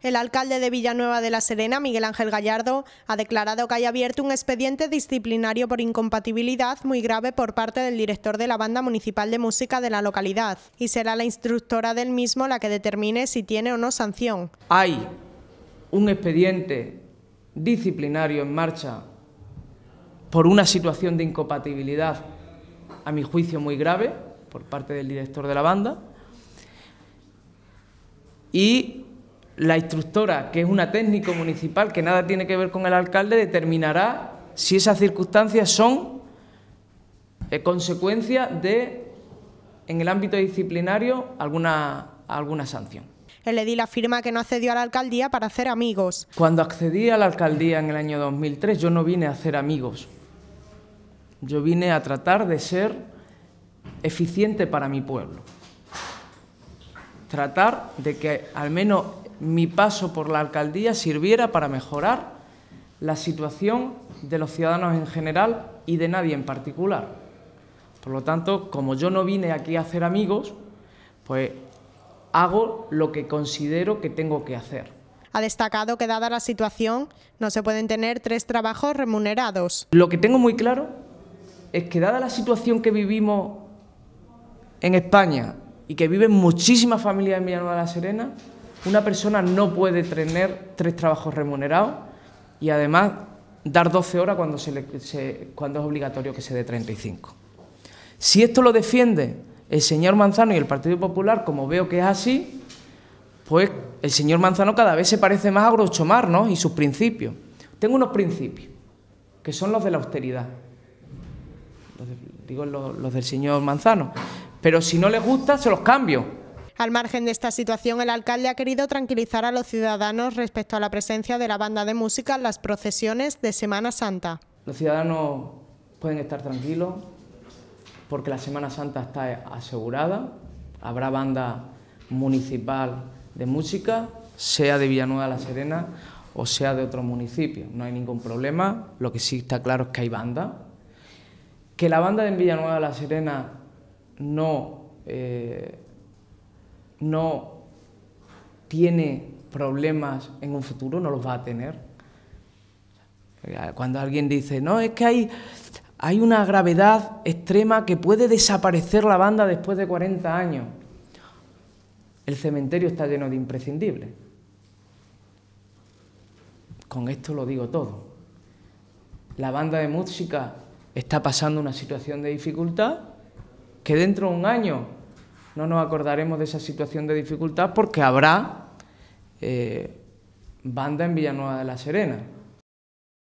El alcalde de Villanueva de la Serena, Miguel Ángel Gallardo, ha declarado que haya abierto un expediente disciplinario por incompatibilidad muy grave por parte del director de la banda municipal de música de la localidad y será la instructora del mismo la que determine si tiene o no sanción. Hay un expediente disciplinario en marcha por una situación de incompatibilidad, a mi juicio muy grave, por parte del director de la banda, y la instructora, que es una técnico municipal que nada tiene que ver con el alcalde, determinará si esas circunstancias son eh, consecuencia de, en el ámbito disciplinario, alguna, alguna sanción. El edil afirma que no accedió a la alcaldía para hacer amigos. Cuando accedí a la alcaldía en el año 2003, yo no vine a hacer amigos. Yo vine a tratar de ser eficiente para mi pueblo tratar de que al menos mi paso por la alcaldía sirviera para mejorar la situación de los ciudadanos en general y de nadie en particular. Por lo tanto, como yo no vine aquí a hacer amigos, pues hago lo que considero que tengo que hacer. Ha destacado que dada la situación no se pueden tener tres trabajos remunerados. Lo que tengo muy claro es que dada la situación que vivimos en España y que viven muchísimas familias en Villanueva de la Serena, una persona no puede tener tres trabajos remunerados y además dar 12 horas cuando, se cuando es obligatorio que se dé 35. Si esto lo defiende el señor Manzano y el Partido Popular, como veo que es así, pues el señor Manzano cada vez se parece más a Grochomar, ¿no? y sus principios. Tengo unos principios, que son los de la austeridad. digo, los del señor Manzano. Pero si no les gusta, se los cambio. Al margen de esta situación, el alcalde ha querido tranquilizar a los ciudadanos respecto a la presencia de la banda de música en las procesiones de Semana Santa. Los ciudadanos pueden estar tranquilos porque la Semana Santa está asegurada, habrá banda municipal de música, sea de Villanueva La Serena o sea de otro municipio. no hay ningún problema, lo que sí está claro es que hay banda, que la banda de Villanueva La Serena no eh, no tiene problemas en un futuro, no los va a tener. Cuando alguien dice, no, es que hay, una gravedad extrema que puede desaparecer la banda después de 40 años. El cementerio está lleno de imprescindibles. Con esto lo digo todo. La banda de música está pasando una situación de dificultad que dentro de un año no nos acordaremos de esa situación de dificultad porque habrá eh, banda en Villanueva de la Serena.